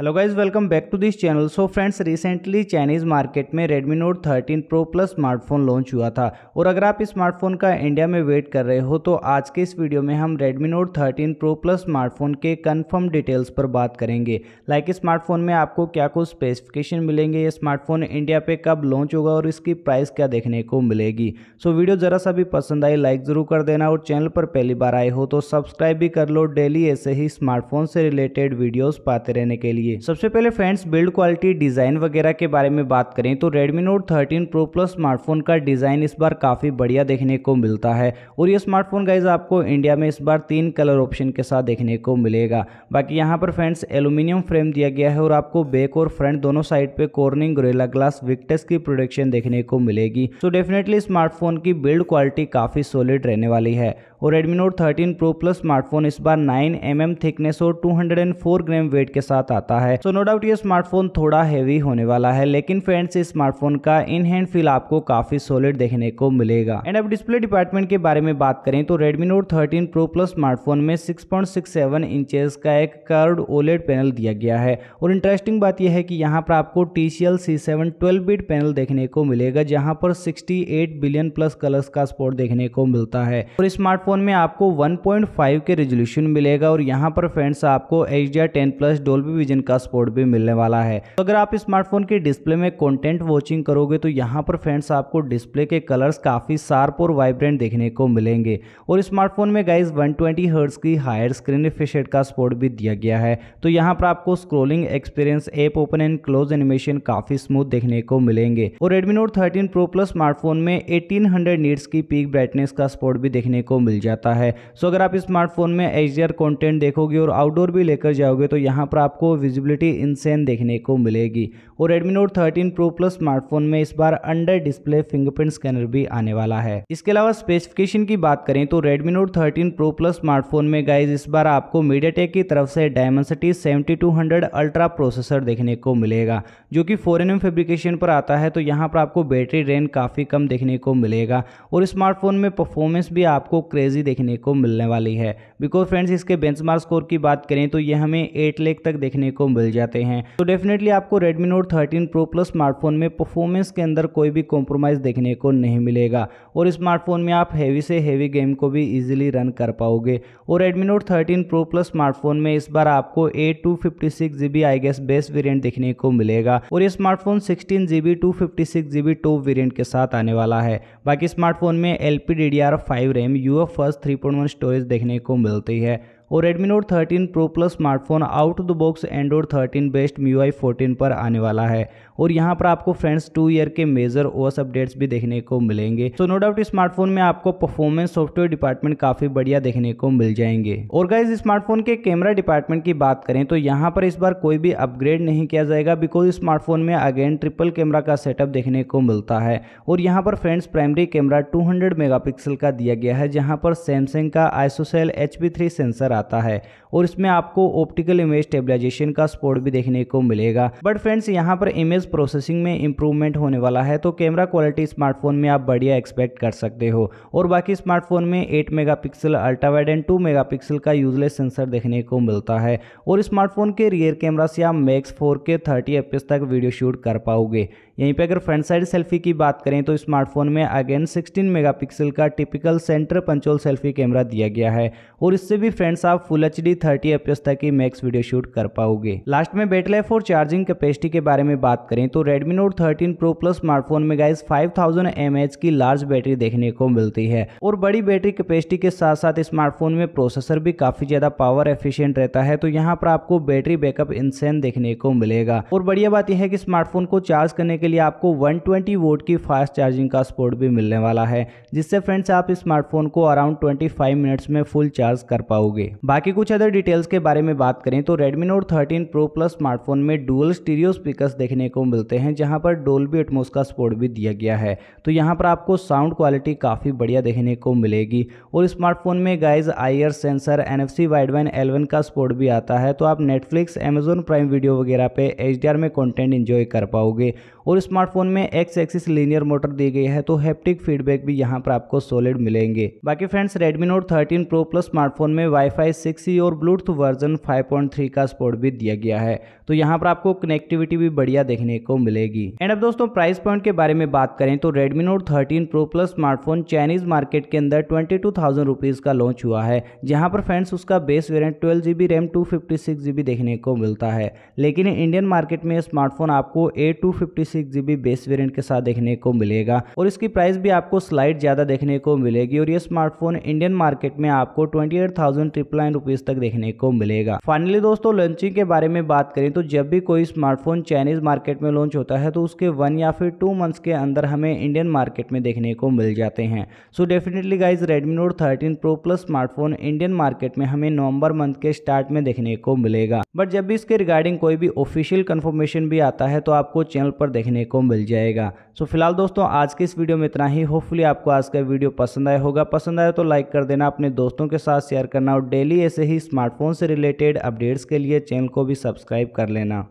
hello guys welcome back to this channel so friends recently Chinese market में Redmi Note 13 Pro Plus smartphone launch हुआ था और अगर आप इस स्मार्टफोन का इंडिया में वेट कर रहे हो तो आज के इस वीडियो में हम Redmi Note 13 Pro Plus smartphone के कंफर्म डिटेल्स पर बात करेंगे लाइक like स्मार्टफोन में आपको क्या कुछ स्पेसिफिकेशन मिलेंगे ये स्मार्टफोन इंडिया पे कब लॉन्च होगा और इसकी प्राइस क्या देखने को मिलेगी सो so, वीडियो ज़रा सा भी पसंद आई लाइक ज़रूर कर देना और चैनल पर पहली बार आए हो तो सब्सक्राइब भी कर लो डेली ऐसे ही स्मार्टफोन से रिलेटेड वीडियोज़ पाते रहने के लिए चाहिए सबसे पहले फ्रेंड्स बिल्ड क्वालिटी डिजाइन वगैरह के बारे में बात करें तो Redmi Note thirteen Pro Plus smartphone का डिजाइन इस बार काफी बढ़िया देखने को मिलता है और ये स्मार्टफोन गाइज आपको इंडिया में इस बार तीन कलर ऑप्शन के साथ देखने को मिलेगा बाकी यहाँ पर फ्रेंड्स एल्यूमिनियम फ्रेम दिया गया है और आपको बैक और फ्रंट दोनों साइड पे कॉर्निंग गोरेला ग्लास विक्टेस की प्रोडक्शन देखने को मिलेगी तो डेफिनेटली स्मार्टफोन की बिल्ड क्वालिटी काफी सॉलिड रहने वाली है और Redmi Note 13 Pro Plus smartphone इस बार 9 एम mm थिकनेस और 204 ग्राम वेट के साथ आता है सो नो डाउट ये स्मार्टफोन थोड़ा हैवी होने वाला है लेकिन फ्रेंड्स इस स्मार्टफोन का इन हैंड फील आपको काफी सोलिड देखने को मिलेगा एंड अब डिस्प्ले डिपार्टमेंट के बारे में बात करें तो Redmi Note thirteen Pro Plus smartphone में सिक्स पॉइंट इंचेस का एक कर्ड ओलेड पैनल दिया गया है और इंटरेस्टिंग बात यह है कि यहाँ पर आपको T C L C seven twelve bit panel देखने को मिलेगा जहाँ पर sixty eight billion plus colours का स्पोर्ट देखने को मिलता है और स्मार्टफोन फ़ोन में आपको 1.5 के रेजोल्यूशन मिलेगा और यहाँ पर फ्रेंड्स आपको H D ten plus Dolby Vision का सपोर्ट भी मिलने वाला है तो अगर आप स्मार्टफोन के डिस्प्ले में कंटेंट वॉचिंग करोगे तो यहाँ पर फ्रेंड्स आपको डिस्प्ले के कलर्स काफ़ी शार्प और वाइब्रेंट देखने को मिलेंगे और स्मार्टफोन में गाइज वन ट्वेंटी की हायर स्क्रीन रिफ्रेशेट का सपोर्ट भी दिया गया है तो यहाँ पर आपको scrolling experience app open and close animation काफ़ी स्मूथ देखने को मिलेंगे और Redmi Note thirteen Pro Plus smartphone में एटीन हंड्रेड की पीक ब्राइटनेस का सपोर्ट भी देखने को मिल जाता है सो अगर आप स्मार्टफोन में एच कंटेंट देखोगे और आउटडोर भी लेकर जाओगे तो यहाँ पर आपको विजिबिलिटी इनसेन देखने को मिलेगी और Redmi Note thirteen Pro Plus smartphone में इस बार अंडर डिस्प्ले फिंगरप्रिंट स्कैनर भी आने वाला है इसके अलावा स्पेसिफिकेशन की बात करें तो Redmi Note thirteen Pro Plus smartphone में गाइज इस बार आपको टेक की तरफ से डायमेंसिटी हंड्रेड अल्ट्रा प्रोसेसर देखने को मिलेगा जो कि एम फेब्रिकेशन पर आता है तो यहाँ पर आपको बैटरी रेंज काफ़ी कम देखने को मिलेगा और स्मार्टफोन में परफॉर्मेंस भी आपको क्रेज तेज़ी देखने को मिलने वाली है बिकॉज फ्रेंड्स इसके बेंचमार्क स्कोर की बात करें तो ये हमें एट लेक तक देखने को मिल जाते हैं तो डेफिनेटली आपको Redmi Note thirteen Pro Plus smartphone में परफॉर्मेंस के अंदर कोई भी कॉम्प्रोमाइज़ देखने को नहीं मिलेगा और स्मार्टफोन में आप हैवी से हैवी गेम को भी ईजिली रन कर पाओगे और Redmi Note thirteen Pro Plus smartphone में इस बार आपको eight two fifty six B I guess base variant देखने को मिलेगा और ये smartphone sixteen G B two fifty six B two variant के साथ आने वाला है बाकी स्मार्टफोन में L P D D R five RAM U F first 3.1 storage देखने को मिलती है और Redmi Note 13 Pro Plus smartphone out of the box Android 13 based MIUI 14 पर आने वाला है और यहाँ पर आपको फ्रेंड्स टू ईयर के मेजर ओएस अपडेट्स भी देखने को मिलेंगे तो नो डाउट स्मार्टफोन में आपको परफॉर्मेंस सॉफ्टवेयर डिपार्टमेंट काफी बढ़िया देखने को मिल जाएंगे और गाइज स्मार्टफोन के कैमरा डिपार्टमेंट की बात करें तो यहाँ पर इस बार कोई भी अपग्रेड नहीं किया जाएगा बिकॉज स्मार्टफोन में अगेन ट्रिपल कैमरा का सेटअप देखने को मिलता है और यहाँ पर friends primary camera two megapixel का दिया गया है जहाँ पर सैमसंग का आइसोसेल एच सेंसर आता है और इसमें आपको ऑप्टिकल इमेज स्टेबलाइजेशन का स्पोर्ट भी देखने को मिलेगा बट फ्रेंड्स यहाँ पर इमेज प्रोसेसिंग में इंप्रूवमेंट होने वाला है तो कैमरा क्वालिटी स्मार्टफोन में आप बढ़िया एक्सपेक्ट कर सकते हो और बाकी स्मार्टफोन में eight megapixel ultrawide and two mega का यूजलेस सेंसर देखने को मिलता है और स्मार्टफोन के रियर कैमरा से आप max four K thirty F तक वीडियो शूट कर पाओगे यहीं पे अगर फ्रंट साइड सेल्फी की बात करें तो स्मार्टफोन में अगेन 16 मेगापिक्सल का typical centre punch hole selfie camera दिया गया है और इससे भी फ्रेंड्स आप full H D thirty F तक की मैक्स वीडियो शूट कर पाओगे लास्ट में बैटरी लाइफ और चार्जिंग कैपेसिटी के बारे में बात करें तो Redmi Note thirteen Pro Plus smartphone में गाइज फाइव थाउजेंड की लार्ज बैटरी देखने को मिलती है और बड़ी बैटरी कैपेसिटी के साथ साथ स्मार्टफोन में प्रोसेसर भी काफी ज्यादा पावर एफिशियंट रहता है तो यहाँ पर आपको बैटरी बैकअप इंसेंट देखने को मिलेगा और बढ़िया बात यह है कि स्मार्टफोन को चार्ज करने के लिए आपको 120 वोट की फास्ट चार्जिंग का सपोर्ट भी मिलने वाला है जिससे फ्रेंड्स आप स्मार्टफोन को अराउंड 25 मिनट्स में फुल चार्ज कर पाओगे बाकी कुछ अदर डिटेल्स के बारे में बात करें तो Redmi Note 13 Pro Plus smartphone में डुअल स्टीरियो स्पीकर्स देखने को मिलते हैं जहां पर डोलबी एटमोस का सपोर्ट भी दिया गया है तो यहाँ पर आपको साउंड क्वालिटी काफ़ी बढ़िया देखने को मिलेगी और स्मार्टफोन में guys I R sensor N F C eleven का सपोर्ट भी आता है तो आप नेटफ्लिक्स एमेजोन प्राइम वीडियो वगैरह पे एच में कॉन्टेंट इंजॉय कर पाओगे और स्मार्टफोन में एक्स एक्सिस लीनियर मोटर दी गई है तो हैप्टिक फीडबैक भी यहाँ पर आपको सॉलिड मिलेंगे बाकी friends Redmi Note thirteen Pro Plus smartphone में वाईफाई सिक्स e और ब्लूटूथ वर्जन फाइव का सपोर्ट भी दिया गया है तो यहाँ पर आपको कनेक्टिविटी भी बढ़िया देखने को मिलेगी एंड अब दोस्तों प्राइस पॉइंट के बारे में बात करें तो Redmi Note thirteen Pro Plus smartphone Chinese market के अंदर ट्वेंटी टू थाउजेंड रुपीज का लॉन्च हुआ है जहाँ पर फ्रेंड्स उसका base variant twelve GB RAM two fifty six GB देखने को मिलता है लेकिन इंडियन मार्केट में स्मार्टफोन आपको a two fifty six GB base variant के साथ देखने को मिलेगा और इसकी प्राइस भी आपको स्लाइड ज़्यादा देखने को मिलेगी और ये स्मार्टफोन इंडियन मार्केट में आपको ट्वेंटी एट तक देखने को मिलेगा फाइनली दोस्तों लॉन्चिंग के बारे में बात करें तो जब भी कोई स्मार्टफोन चाइनीज मार्केट में लॉन्च होता है तो उसके वन या फिर टू मंथ्स के अंदर हमें इंडियन मार्केट में देखने को मिल जाते हैं so definitely guys Redmi Note thirteen Pro Plus smartphone Indian market में हमें नवंबर मंथ के स्टार्ट में देखने को मिलेगा बट जब भी इसके रिगार्डिंग कोई भी ऑफिशियल कंफर्मेशन भी आता है तो आपको चैनल पर देखने को मिल जाएगा सो फिलहाल दोस्तों आज के इस वीडियो में इतना ही होपफुली आपको आज का वीडियो पसंद आया होगा पसंद आया तो लाइक कर देना अपने दोस्तों के साथ शेयर करना और डेली ऐसे ही स्मार्टफोन से रिलेटेड अपडेट्स के लिए चैनल को भी सब्सक्राइब कर लेना